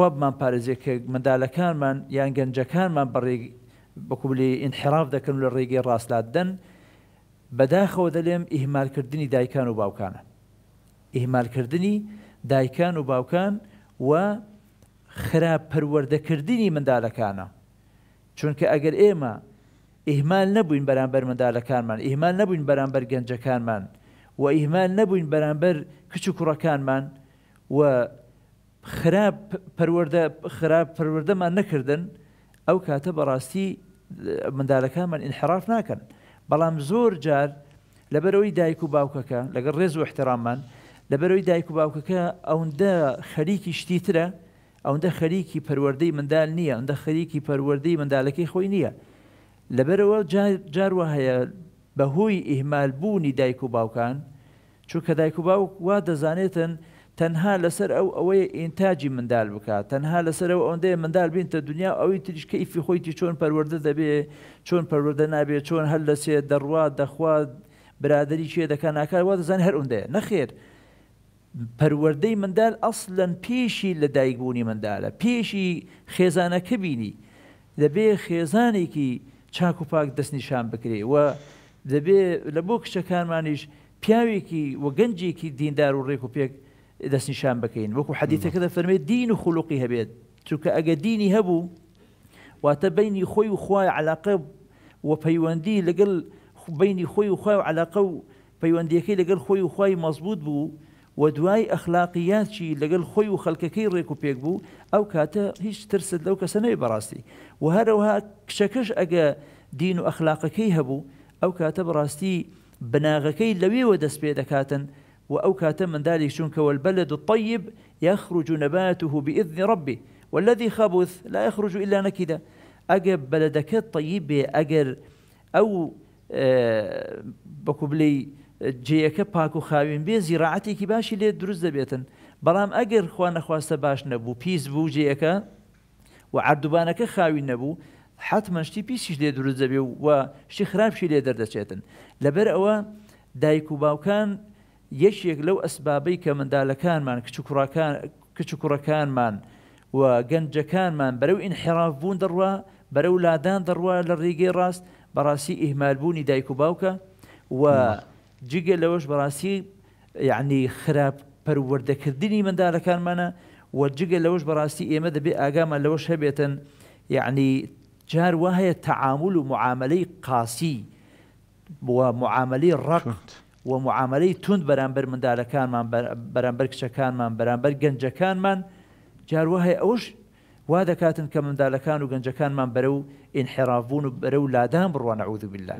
خوابمان پارێزیەکە مندالەکانمان یان گەنجەکانمان بەڕێ بەکوبلی ئینحراف دەکەن لە ڕێگەی ڕاستلات دەن بەداخەوە دەلێم ئیهمالکردنی دایکان و باوکانە ئیهمالکردنی دایکان و باوکان و خراپ پەروەردەکردنی مندالەکانە چونکە ئەگەر ئێمە ئیهمال نەبووین بەرامبەر مندالەکانمان ئیهمال نەبووین بەرامبەر گەنجەکانمان و ئیهمال نەبووین بەرامبەر کچ و کوڕەکانمان و خراپ خراپ پەروەردەمان نەکردن ئەو کاتە بەڕاستی مندارەکانمان ئینحراف ناکەن بەڵام زۆر جار لەبەرەوەی دایک و باوکەکە لەگەڵ ڕێز و احترامان لەبەرەوەی دایک و باوکەکە ئەوەندە خەریکی شتی ترە ئەوەندە خەریکی پەروەردەی مندال نییە ئەندە خەریکی پەروەردەی مندالەکەی خۆی نییە لەبەرەوە جاروە هەیە بەهۆی ئیهمال بوونی دایک و باوکان چونکە دایک و باوک وا دەزانێتن تەنها لەسەر ئەو ئەوەیە ئینتاجی مندال بکات تەنها لەسەرەوە ئەوەندەیە مندال بینتە دنیا ئەوی تریش کەیفی خۆیتی چۆن پەروەدە دەبێ چۆن پەروەدە نابێت چۆن هەر لەسێ دەڕوا دەخوا برادری چێ دەکەن ناکار وا دەزان هەر ئەوندەیە نەخێر پەروەدەی مندال ئەسلەن پێشی لە دایکبوونی مندالە پێشی خێزانەکە بینی دەبێ خێزانێکی چاک و پاک دەستنیشان بکرێ و دەبێ لە بۆ کچەکانمانیش پیاوێکی وە گەنجێکی دیندار و ڕێک و پێک دەستنیشان بکەین وەکو حەدیتەکەدا نعم. فەرمێت دین و دين هەبێت چونکە ئەگە دینی هەبوو واتە بینی خۆی و خوای علاقە و پەیوەندی لەگەڵ بینی خۆی و خوای و علاقە و پەیوەندیەکەی لەگەڵ خۆی و خوای مەزبوط بوو و دوای ئەخلاقیات چی لەگەڵ خۆی و خەڵکەکەی ڕێک و پێک بوو ئەو کاتە هیچ ترست لەو کەسە نەوێ بەڕاستی و هەروەها کشەکەش ئەگە دین و ئەخلاقەکەی هەبوو ئەو کاتە بەڕاستی بناغەکەی لەوێوە دەست پێ دەکاتن وأو كاتم من ذلك شنك والبلد الطيب يخرج نباته بإذن ربه والذي خبث لا يخرج إلا نكدا أجب بلدك الطيب أجر أو آه، بكبلي جيك باكو خاوين بي زراعتي زیراعەتێکی باشی لێ دروست دەبێتن بەڵام ئەگەر خوا نەخواستە باش نبو پیس بو جيك و عردوبانەکە خاوین نەبوو حتممەشتی پیسیش لێ دروست دەبێ و شی خراپشی لێ دەردەچێتن لەبەر ئەوە دایک یەکێک لەو ئەسبابەی کە منداالەکانمان کچ من و گەنجەکانمان بەرەو ئینحراف بوون دەڕوە بەرەو لادان دەڕوە لە ڕێگەی ڕاست بەڕاستی ئیهمالبوونی دایک و باوکە و جگە لەوەش بەڕاستی یعنی خراپ پەروەردەکردنی منداالەکانمانە و جگە لەوەش بەڕاستی ئێمە دەبێت ئاگامە لوش هەبێتن یعنی يعني جار وهەیە تعامل و معاملەی قاسی بووە معاملەی ڕقت. و معاملەی توند من مندارەکانمان بەرامبەر کچەکانمان بەرامبەر من جاروە هەیە ئەوش وا دەکاتن کە مندالەکان و گەنجەکانمان بەرە و ئینحێرابوون و بەرە و لادان بڕوانە نعوذ بالله.